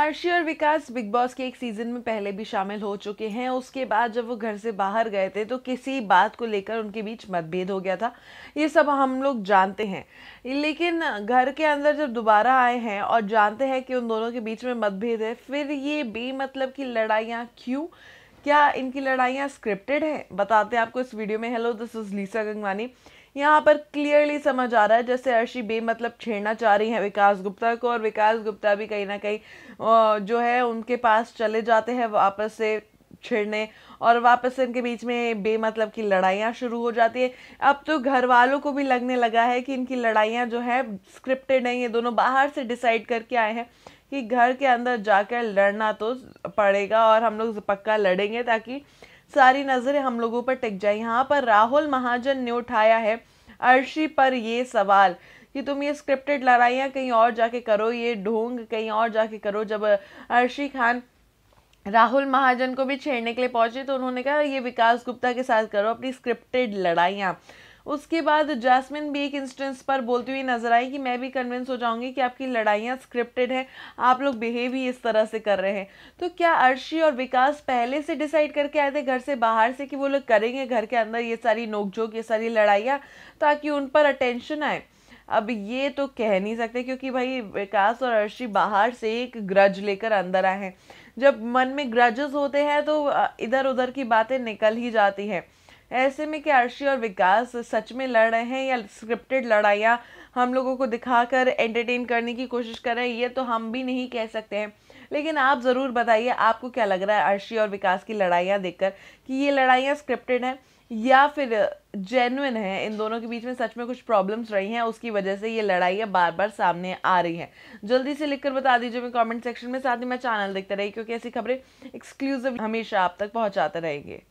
अर्शी और विकास big boss के एक सीजन में पहले भी शामिल हो चुके हैं उसके बाद जब वो घर से बाहर गए थे तो किसी बात को लेकर उनके बीच मतभेद हो गया था ये सब हम लोग जानते हैं लेकिन घर के अंदर जब दोबारा आए हैं और जानते हैं कि उन दोनों के बीच में मतभेद है फिर ये बेमतलब की लड़ाइयाँ क्यों क्या इनकी लड़ाइयाँ स्क्रिप्टेड हैं बताते हैं आपको इस वीडियो में hello this is Lisa Gangwani यहाँ पर क्लियरली समझ आ रहा है जैसे अर्शी बे मतलब छेड़ना चाह रही हैं विकास गुप्ता को और विकास गुप्ता भी कहीं ना कहीं जो है उनके पास चले जाते हैं वापस से छेड़ने और वापस से इनके बीच में बेमतलब की लड़ाइयाँ शुरू हो जाती है अब तो घर वालों को भी लगने लगा है कि इनकी लड़ाइयाँ जो है स्क्रिप्टेड नहीं है दोनों बाहर से डिसाइड करके आए हैं कि घर के अंदर जाकर लड़ना तो पड़ेगा और हम लोग पक्का लड़ेंगे ताकि सारी नज़रें हम लोगों पर टिक जाए यहाँ पर राहुल महाजन ने उठाया है अर्शी पर ये सवाल कि तुम ये स्क्रिप्टेड लड़ाइयाँ कहीं और जाके करो ये ढोंग कहीं और जाके करो जब अर्शी खान राहुल महाजन को भी छेड़ने के लिए पहुंचे तो उन्होंने कहा ये विकास गुप्ता के साथ करो अपनी स्क्रिप्टेड लड़ाइयाँ उसके बाद जैस्मिन भी एक इंस्टेंस पर बोलती हुई नजर आई कि मैं भी कन्विंस हो जाऊंगी कि आपकी लड़ाइयाँ स्क्रिप्टेड हैं आप लोग बिहेव ही इस तरह से कर रहे हैं तो क्या अर्शी और विकास पहले से डिसाइड करके आए थे घर से बाहर से कि वो लोग करेंगे घर के अंदर ये सारी नोकझोंक ये सारी लड़ाइयाँ ताकि उन पर अटेंशन आए अब ये तो कह नहीं सकते क्योंकि भाई विकास और अर्शी बाहर से एक ग्रज लेकर अंदर आए हैं जब मन में ग्रजेस होते हैं तो इधर उधर की बातें निकल ही जाती हैं ऐसे में कि अर्शी और विकास सच में लड़ रहे हैं या स्क्रिप्टेड लड़ाइयाँ हम लोगों को दिखाकर एंटरटेन करने की कोशिश कर रहे हैं ये तो हम भी नहीं कह सकते हैं लेकिन आप ज़रूर बताइए आपको क्या लग रहा है अर्शी और विकास की लड़ाइयाँ देखकर कि ये लड़ाइयाँ स्क्रिप्टेड हैं या फिर जेनुइन है इन दोनों के बीच में सच में कुछ प्रॉब्लम्स रही हैं उसकी वजह से ये लड़ाइयाँ बार बार सामने आ रही हैं जल्दी से लिखकर बता दीजिए मैं कमेंट सेक्शन में साथ ही मैं चैनल देखते रही क्योंकि ऐसी खबरें एक्सक्लूसिव हमेशा आप तक पहुँचाते रहेंगे